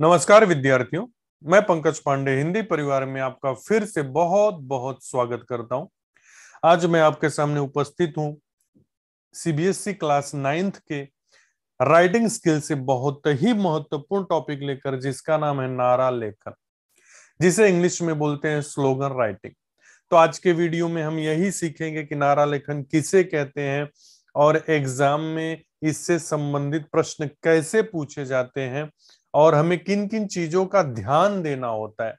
नमस्कार विद्यार्थियों मैं पंकज पांडे हिंदी परिवार में आपका फिर से बहुत बहुत स्वागत करता हूं आज मैं आपके सामने उपस्थित हूं सीबीएसई e क्लास नाइन्थ के राइटिंग स्किल से बहुत ही महत्वपूर्ण टॉपिक लेकर जिसका नाम है नारा लेखन जिसे इंग्लिश में बोलते हैं स्लोगन राइटिंग तो आज के वीडियो में हम यही सीखेंगे कि नारा लेखन किसे कहते हैं और एग्जाम में इससे संबंधित प्रश्न कैसे पूछे जाते हैं और हमें किन किन चीजों का ध्यान देना होता है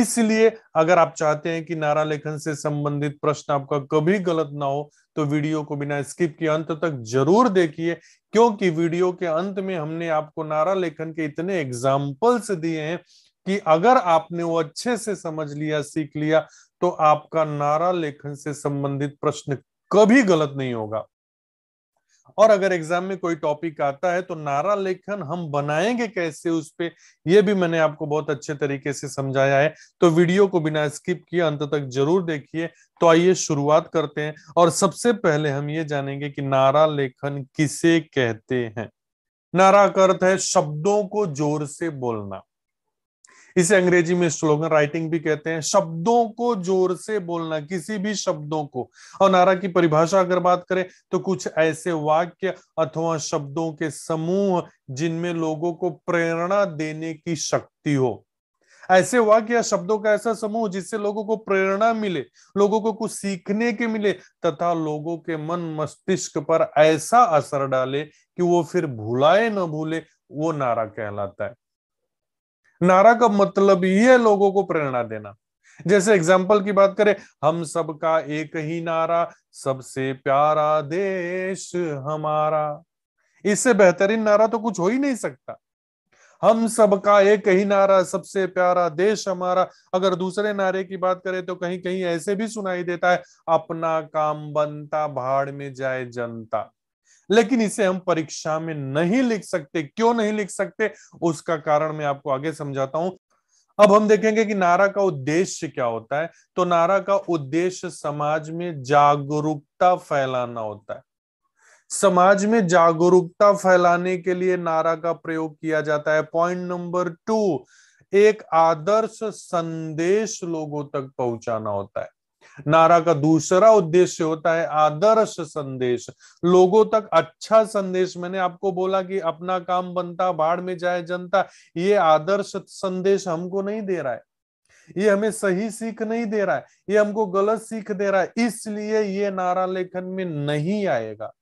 इसलिए अगर आप चाहते हैं कि नारा लेखन से संबंधित प्रश्न आपका कभी गलत ना हो तो वीडियो को बिना स्किप के अंत तक जरूर देखिए क्योंकि वीडियो के अंत में हमने आपको नारा लेखन के इतने एग्जाम्पल्स दिए हैं कि अगर आपने वो अच्छे से समझ लिया सीख लिया तो आपका नारा लेखन से संबंधित प्रश्न कभी गलत नहीं होगा और अगर एग्जाम में कोई टॉपिक आता है तो नारा लेखन हम बनाएंगे कैसे उस पर यह भी मैंने आपको बहुत अच्छे तरीके से समझाया है तो वीडियो को बिना स्किप किए अंत तक जरूर देखिए तो आइए शुरुआत करते हैं और सबसे पहले हम ये जानेंगे कि नारा लेखन किसे कहते हैं नारा का अर्थ है शब्दों को जोर से बोलना इसे अंग्रेजी में स्लोगन राइटिंग भी कहते हैं शब्दों को जोर से बोलना किसी भी शब्दों को और नारा की परिभाषा अगर बात करें तो कुछ ऐसे वाक्य अथवा शब्दों के समूह जिनमें लोगों को प्रेरणा देने की शक्ति हो ऐसे वाक्य या शब्दों का ऐसा समूह जिससे लोगों को प्रेरणा मिले लोगों को कुछ सीखने के मिले तथा लोगों के मन मस्तिष्क पर ऐसा असर डाले कि वो फिर भुलाए न भूले वो नारा कहलाता है नारा का मतलब ही है लोगों को प्रेरणा देना जैसे एग्जाम्पल की बात करें हम सबका एक ही नारा सबसे प्यारा देश हमारा इससे बेहतरीन नारा तो कुछ हो ही नहीं सकता हम सबका एक ही नारा सबसे प्यारा देश हमारा अगर दूसरे नारे की बात करें तो कहीं कहीं ऐसे भी सुनाई देता है अपना काम बनता भाड़ में जाए जनता लेकिन इसे हम परीक्षा में नहीं लिख सकते क्यों नहीं लिख सकते उसका कारण मैं आपको आगे समझाता हूं अब हम देखेंगे कि नारा का उद्देश्य क्या होता है तो नारा का उद्देश्य समाज में जागरूकता फैलाना होता है समाज में जागरूकता फैलाने के लिए नारा का प्रयोग किया जाता है पॉइंट नंबर टू एक आदर्श संदेश लोगों तक पहुंचाना होता है नारा का दूसरा उद्देश्य होता है आदर्श संदेश लोगों तक अच्छा संदेश मैंने आपको बोला कि अपना काम बनता बाढ़ में जाए जनता ये आदर्श संदेश हमको नहीं दे रहा है ये हमें सही सीख नहीं दे रहा है ये हमको गलत सीख दे रहा है इसलिए ये नारा लेखन में नहीं आएगा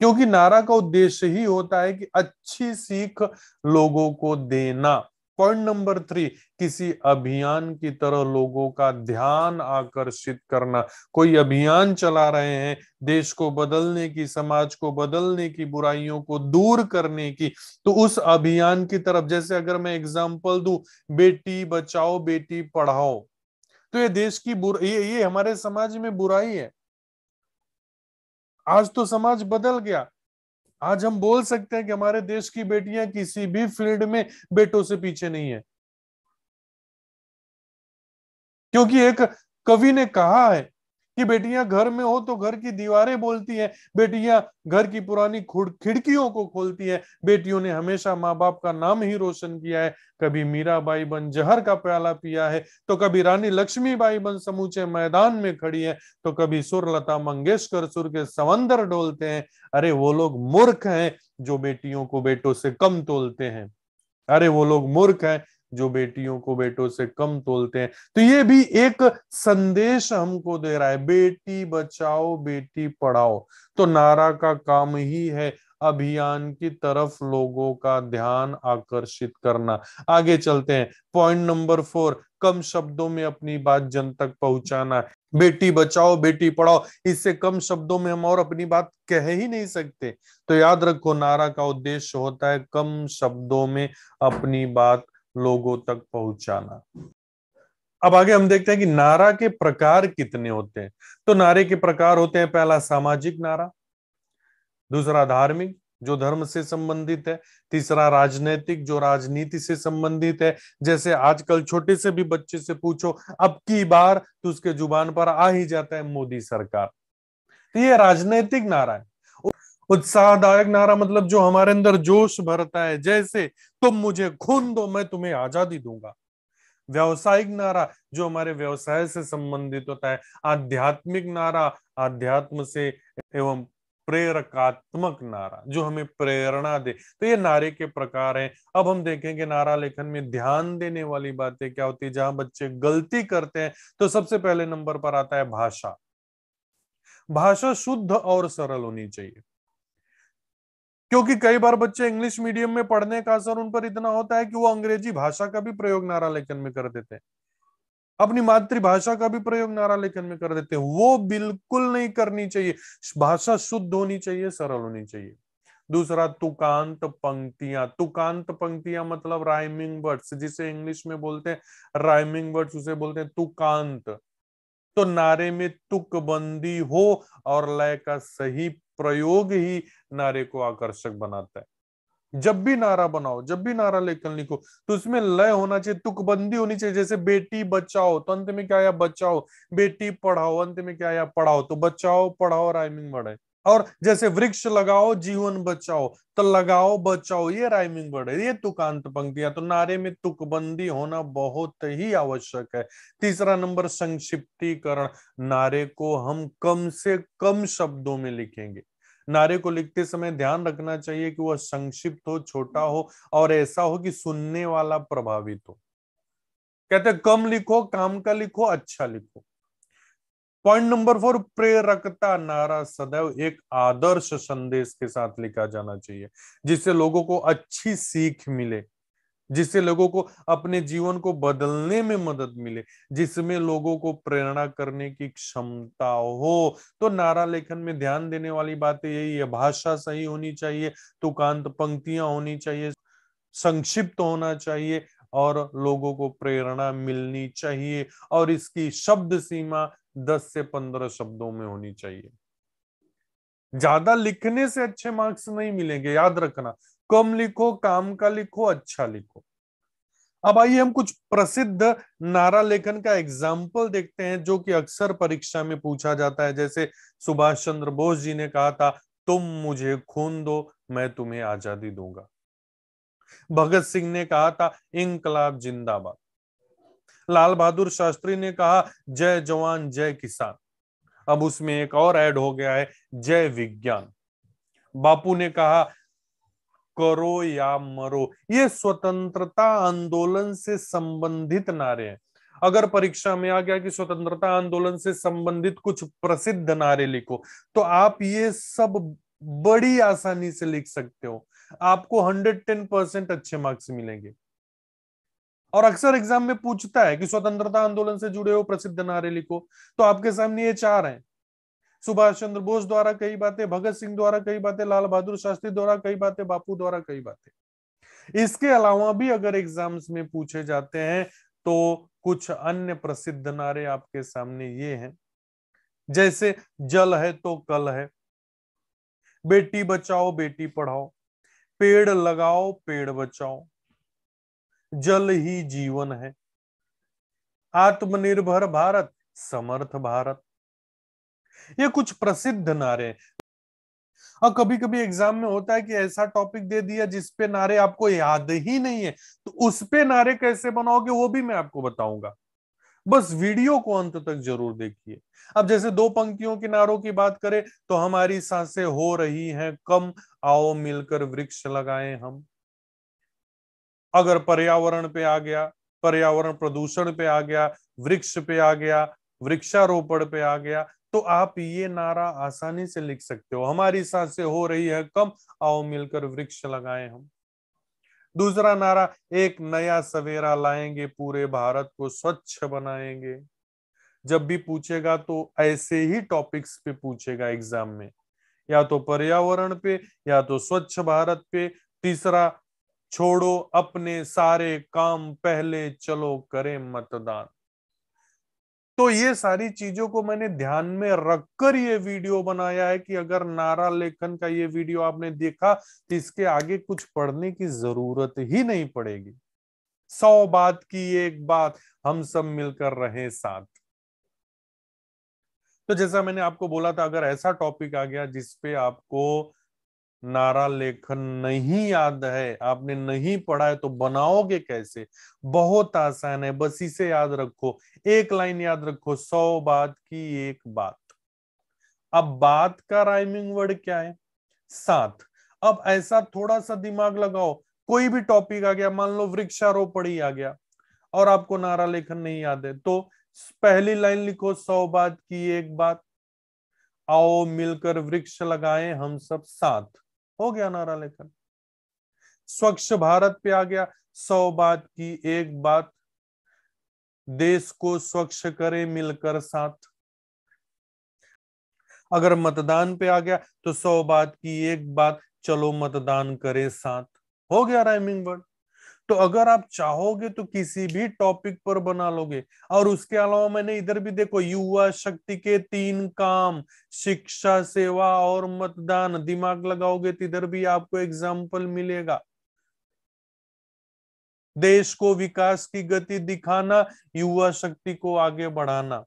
क्योंकि नारा का उद्देश्य ही होता है कि अच्छी सीख लोगों को देना पॉइंट नंबर थ्री किसी अभियान की तरह लोगों का ध्यान आकर्षित करना कोई अभियान चला रहे हैं देश को बदलने की समाज को बदलने की बुराइयों को दूर करने की तो उस अभियान की तरफ जैसे अगर मैं एग्जाम्पल दू बेटी बचाओ बेटी पढ़ाओ तो ये देश की बुरा ये ये हमारे समाज में बुराई है आज तो समाज बदल गया आज हम बोल सकते हैं कि हमारे देश की बेटियां किसी भी फील्ड में बेटों से पीछे नहीं है क्योंकि एक कवि ने कहा है कि बेटियां घर में हो तो घर की दीवारें बोलती हैं बेटियां घर की पुरानी खिड़कियों को खोलती हैं बेटियों ने हमेशा माँ बाप का नाम ही रोशन किया है कभी मीराबाई बन जहर का प्याला पिया है तो कभी रानी लक्ष्मीबाई बन समूचे मैदान में खड़ी है तो कभी सुरलता मंगेशकर सुर के समंदर डोलते हैं अरे वो लोग मूर्ख हैं जो बेटियों को बेटों से कम तोलते हैं अरे वो लोग मूर्ख हैं जो बेटियों को बेटों से कम तोलते हैं तो ये भी एक संदेश हमको दे रहा है बेटी बचाओ बेटी पढ़ाओ तो नारा का काम ही है अभियान की तरफ लोगों का ध्यान आकर्षित करना आगे चलते हैं पॉइंट नंबर फोर कम शब्दों में अपनी बात जन तक पहुंचाना बेटी बचाओ बेटी पढ़ाओ इससे कम शब्दों में हम और अपनी बात कह ही नहीं सकते तो याद रखो नारा का उद्देश्य होता है कम शब्दों में अपनी बात लोगों तक पहुंचाना अब आगे हम देखते हैं कि नारा के प्रकार कितने होते हैं तो नारे के प्रकार होते हैं पहला सामाजिक नारा दूसरा धार्मिक जो धर्म से संबंधित है तीसरा राजनीतिक जो राजनीति से संबंधित है जैसे आजकल छोटे से भी बच्चे से पूछो अब की बार तो उसके जुबान पर आ ही जाता है मोदी सरकार तो ये राजनीतिक नारा है उत्साहदायक नारा मतलब जो हमारे अंदर जोश भरता है जैसे तुम मुझे खून दो मैं तुम्हें आजादी दूंगा व्यवसायिक नारा जो हमारे व्यवसाय से संबंधित होता है आध्यात्मिक नारा आध्यात्म से एवं प्रेरकात्मक नारा जो हमें प्रेरणा दे तो ये नारे के प्रकार हैं अब हम देखेंगे नारा लेखन में ध्यान देने वाली बातें क्या होती है जहां बच्चे गलती करते हैं तो सबसे पहले नंबर पर आता है भाषा भाषा शुद्ध और सरल होनी चाहिए क्योंकि कई बार बच्चे इंग्लिश मीडियम में पढ़ने का असर उन पर इतना होता है कि वो अंग्रेजी भाषा का भी प्रयोग नारा लेखन में कर देते हैं अपनी मातृभाषा का भी प्रयोग नारा लेखन में कर देते हैं वो बिल्कुल नहीं करनी चाहिए भाषा शुद्ध होनी चाहिए सरल होनी चाहिए दूसरा तुकांत पंक्तियां तुकांत पंक्तियां मतलब राइमिंग वर्ड्स जिसे इंग्लिश में बोलते हैं राइमिंग वर्ड्स उसे बोलते हैं तुकांत तो नारे में तुक बंदी हो और लय का सही प्रयोग ही नारे को आकर्षक बनाता है जब भी नारा बनाओ जब भी नारा लेखन लिखो तो उसमें लय होना चाहिए तुकबंदी होनी चाहिए जैसे बेटी बचाओ तो अंत में क्या आया बचाओ बेटी पढ़ाओ अंत में क्या आया पढ़ाओ तो बचाओ पढ़ाओ राइमिंग बढ़ाए और जैसे वृक्ष लगाओ जीवन बचाओ तो लगाओ बचाओ ये राइमिंग वर्ड है ये तुकांत पंक्तियां तो नारे में तुकबंदी होना बहुत ही आवश्यक है तीसरा नंबर संक्षिप्तीकरण नारे को हम कम से कम शब्दों में लिखेंगे नारे को लिखते समय ध्यान रखना चाहिए कि वह संक्षिप्त हो छोटा हो और ऐसा हो कि सुनने वाला प्रभावित हो कहते कम लिखो काम का लिखो अच्छा लिखो पॉइंट नंबर फोर प्रेरकता नारा सदैव एक आदर्श संदेश के साथ लिखा जाना चाहिए जिससे लोगों को अच्छी सीख मिले जिससे लोगों को अपने जीवन को बदलने में मदद मिले जिसमें लोगों को प्रेरणा करने की क्षमता हो तो नारा लेखन में ध्यान देने वाली बात यही है भाषा सही होनी चाहिए तुकांत पंक्तियां होनी चाहिए संक्षिप्त होना चाहिए और लोगों को प्रेरणा मिलनी चाहिए और इसकी शब्द सीमा दस से पंद्रह शब्दों में होनी चाहिए ज्यादा लिखने से अच्छे मार्क्स नहीं मिलेंगे याद रखना कम लिखो काम का लिखो अच्छा लिखो अब आइए हम कुछ प्रसिद्ध नारा लेखन का एग्जाम्पल देखते हैं जो कि अक्सर परीक्षा में पूछा जाता है जैसे सुभाष चंद्र बोस जी ने कहा था तुम मुझे खून दो मैं तुम्हें आजादी दूंगा भगत सिंह ने कहा था इनकलाब जिंदाबाद लाल बहादुर शास्त्री ने कहा जय जवान जय किसान अब उसमें एक और ऐड हो गया है जय विज्ञान बापू ने कहा करो या मरो ये स्वतंत्रता आंदोलन से संबंधित नारे हैं अगर परीक्षा में आ गया कि स्वतंत्रता आंदोलन से संबंधित कुछ प्रसिद्ध नारे लिखो तो आप ये सब बड़ी आसानी से लिख सकते हो आपको हंड्रेड टेन परसेंट अच्छे मार्क्स मिलेंगे और अक्सर एग्जाम में पूछता है कि स्वतंत्रता आंदोलन से जुड़े हो प्रसिद्ध नारे लिखो तो आपके सामने ये चार हैं सुभाष चंद्र बोस द्वारा कई बातें भगत सिंह द्वारा कई बातें लाल बहादुर शास्त्री द्वारा कई बातें बापू द्वारा कई बातें इसके अलावा भी अगर एग्जाम्स में पूछे जाते हैं तो कुछ अन्य प्रसिद्ध नारे आपके सामने ये हैं जैसे जल है तो कल है बेटी बचाओ बेटी पढ़ाओ पेड़ लगाओ पेड़ बचाओ जल ही जीवन है आत्मनिर्भर भारत समर्थ भारत ये कुछ प्रसिद्ध नारे और कभी कभी एग्जाम में होता है कि ऐसा टॉपिक दे दिया जिसपे नारे आपको याद ही नहीं है तो उस पे नारे कैसे बनाओगे वो भी मैं आपको बताऊंगा बस वीडियो को अंत तक जरूर देखिए अब जैसे दो पंक्तियों के नारों की बात करें तो हमारी सांसें हो रही हैं कम आओ मिलकर वृक्ष लगाएं हम अगर पर्यावरण पे आ गया पर्यावरण प्रदूषण पे आ गया वृक्ष पे आ गया वृक्षारोपण पे आ गया तो आप ये नारा आसानी से लिख सकते हो हमारी से हो रही है कम आओ मिलकर वृक्ष लगाए हम दूसरा नारा एक नया सवेरा लाएंगे पूरे भारत को स्वच्छ बनाएंगे जब भी पूछेगा तो ऐसे ही टॉपिक्स पे पूछेगा एग्जाम में या तो पर्यावरण पे या तो स्वच्छ भारत पे तीसरा छोड़ो अपने सारे काम पहले चलो करें मतदान तो ये सारी चीजों को मैंने ध्यान में रखकर ये वीडियो बनाया है कि अगर नारा लेखन का ये वीडियो आपने देखा तो इसके आगे कुछ पढ़ने की जरूरत ही नहीं पड़ेगी सौ बात की एक बात हम सब मिलकर रहे साथ तो जैसा मैंने आपको बोला था अगर ऐसा टॉपिक आ गया जिसपे आपको नारा लेखन नहीं याद है आपने नहीं पढ़ा है तो बनाओगे कैसे बहुत आसान है बस इसे याद रखो एक लाइन याद रखो सौ बात की एक बात अब बात का राइमिंग वर्ड क्या है साथ अब ऐसा थोड़ा सा दिमाग लगाओ कोई भी टॉपिक आ गया मान लो वृक्षारोपण ही आ गया और आपको नारा लेखन नहीं याद है तो पहली लाइन लिखो सौ बात की एक बात आओ मिलकर वृक्ष लगाएं हम सब साथ हो गया नारा लेखन स्वच्छ भारत पे आ गया सौ बात की एक बात देश को स्वच्छ करें मिलकर साथ अगर मतदान पे आ गया तो सौ बात की एक बात चलो मतदान करें साथ हो गया राइमिंग वर्ड तो अगर आप चाहोगे तो किसी भी टॉपिक पर बना लोगे और उसके अलावा मैंने इधर भी देखो युवा शक्ति के तीन काम शिक्षा सेवा और मतदान दिमाग लगाओगे तो इधर भी आपको एग्जाम्पल मिलेगा देश को विकास की गति दिखाना युवा शक्ति को आगे बढ़ाना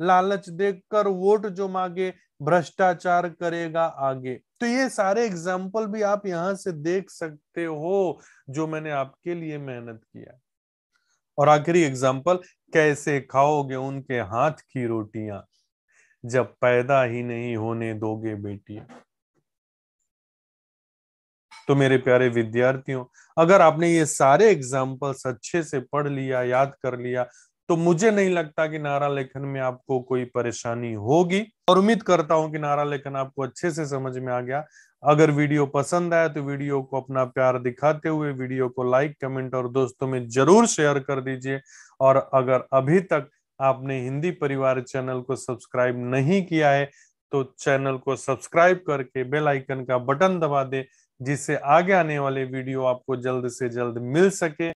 लालच देखकर वोट जो मांगे भ्रष्टाचार करेगा आगे तो ये सारे एग्जाम्पल भी आप यहां से देख सकते हो जो मैंने आपके लिए मेहनत किया और आखिरी एग्जाम्पल कैसे खाओगे उनके हाथ की रोटियां जब पैदा ही नहीं होने दोगे बेटी तो मेरे प्यारे विद्यार्थियों अगर आपने ये सारे एग्जाम्पल्स अच्छे से पढ़ लिया याद कर लिया तो मुझे नहीं लगता कि नारा लेखन में आपको कोई परेशानी होगी और उम्मीद करता हूं कि नारा लेखन आपको अच्छे से समझ में आ गया अगर वीडियो पसंद आया तो वीडियो को अपना प्यार दिखाते हुए वीडियो को लाइक कमेंट और दोस्तों में जरूर शेयर कर दीजिए और अगर अभी तक आपने हिंदी परिवार चैनल को सब्सक्राइब नहीं किया है तो चैनल को सब्सक्राइब करके बेल आइकन का बटन दबा दे जिससे आगे आने वाले वीडियो आपको जल्द से जल्द मिल सके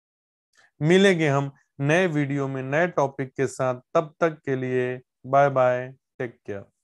मिलेंगे हम नए वीडियो में नए टॉपिक के साथ तब तक के लिए बाय बाय टेक केयर